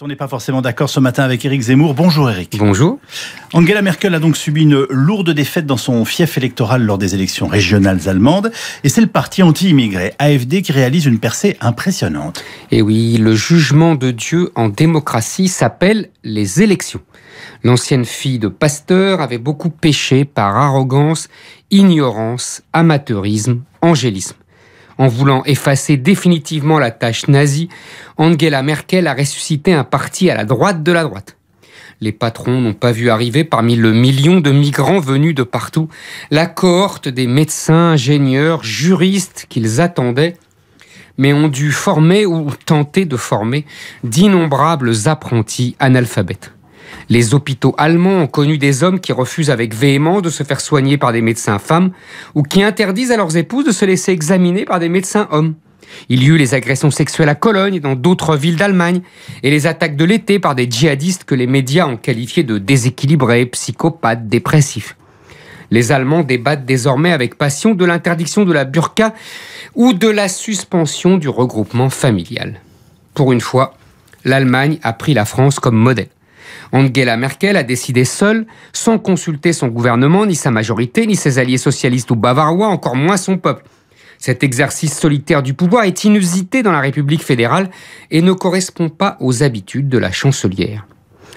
On n'est pas forcément d'accord ce matin avec Éric Zemmour. Bonjour Éric. Bonjour. Angela Merkel a donc subi une lourde défaite dans son fief électoral lors des élections régionales allemandes. Et c'est le parti anti-immigré, AFD, qui réalise une percée impressionnante. Et eh oui, le jugement de Dieu en démocratie s'appelle les élections. L'ancienne fille de Pasteur avait beaucoup péché par arrogance, ignorance, amateurisme, angélisme. En voulant effacer définitivement la tâche nazie, Angela Merkel a ressuscité un parti à la droite de la droite. Les patrons n'ont pas vu arriver parmi le million de migrants venus de partout la cohorte des médecins, ingénieurs, juristes qu'ils attendaient, mais ont dû former ou tenter de former d'innombrables apprentis analphabètes. Les hôpitaux allemands ont connu des hommes qui refusent avec véhémence de se faire soigner par des médecins femmes ou qui interdisent à leurs épouses de se laisser examiner par des médecins hommes. Il y eut les agressions sexuelles à Cologne et dans d'autres villes d'Allemagne, et les attaques de l'été par des djihadistes que les médias ont qualifiés de déséquilibrés, psychopathes, dépressifs. Les Allemands débattent désormais avec passion de l'interdiction de la burqa ou de la suspension du regroupement familial. Pour une fois, l'Allemagne a pris la France comme modèle. Angela Merkel a décidé seule, sans consulter son gouvernement, ni sa majorité, ni ses alliés socialistes ou bavarois, encore moins son peuple. Cet exercice solitaire du pouvoir est inusité dans la République fédérale et ne correspond pas aux habitudes de la chancelière.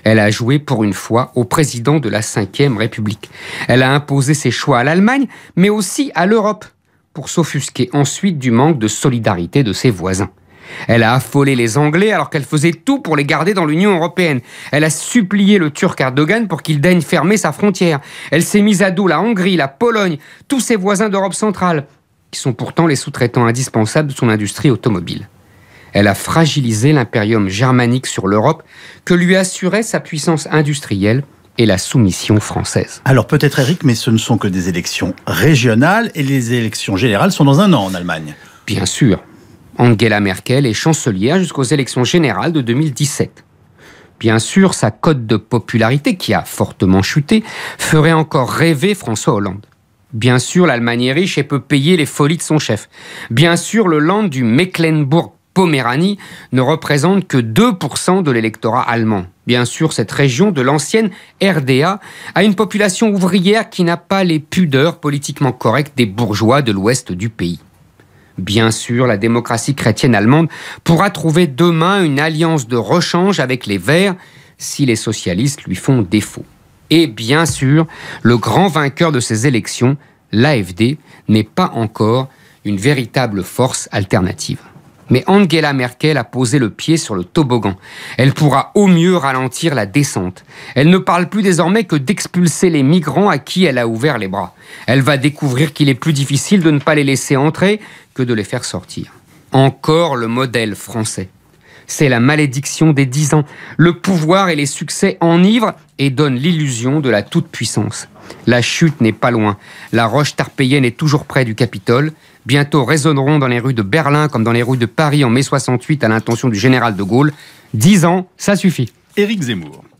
Elle a joué pour une fois au président de la Ve République. Elle a imposé ses choix à l'Allemagne, mais aussi à l'Europe, pour s'offusquer ensuite du manque de solidarité de ses voisins. Elle a affolé les Anglais alors qu'elle faisait tout pour les garder dans l'Union européenne. Elle a supplié le Turc Erdogan pour qu'il daigne fermer sa frontière. Elle s'est mise à dos la Hongrie, la Pologne, tous ses voisins d'Europe centrale, qui sont pourtant les sous-traitants indispensables de son industrie automobile. Elle a fragilisé l'impérium germanique sur l'Europe que lui assurait sa puissance industrielle et la soumission française. Alors peut-être Eric, mais ce ne sont que des élections régionales et les élections générales sont dans un an en Allemagne. Bien sûr, Angela Merkel est chancelière jusqu'aux élections générales de 2017. Bien sûr, sa cote de popularité, qui a fortement chuté, ferait encore rêver François Hollande. Bien sûr, l'Allemagne est riche et peut payer les folies de son chef. Bien sûr, le land du Mecklenburg-Poméranie ne représente que 2% de l'électorat allemand. Bien sûr, cette région de l'ancienne RDA a une population ouvrière qui n'a pas les pudeurs politiquement correctes des bourgeois de l'ouest du pays. Bien sûr, la démocratie chrétienne allemande pourra trouver demain une alliance de rechange avec les Verts si les socialistes lui font défaut. Et bien sûr, le grand vainqueur de ces élections, l'AFD, n'est pas encore une véritable force alternative. Mais Angela Merkel a posé le pied sur le toboggan. Elle pourra au mieux ralentir la descente. Elle ne parle plus désormais que d'expulser les migrants à qui elle a ouvert les bras. Elle va découvrir qu'il est plus difficile de ne pas les laisser entrer que de les faire sortir. Encore le modèle français. C'est la malédiction des dix ans. Le pouvoir et les succès enivrent et donnent l'illusion de la toute-puissance. La chute n'est pas loin. La roche tarpéienne est toujours près du Capitole bientôt résonneront dans les rues de Berlin comme dans les rues de Paris en mai 68 à l'intention du général de Gaulle. Dix ans, ça suffit. Éric Zemmour.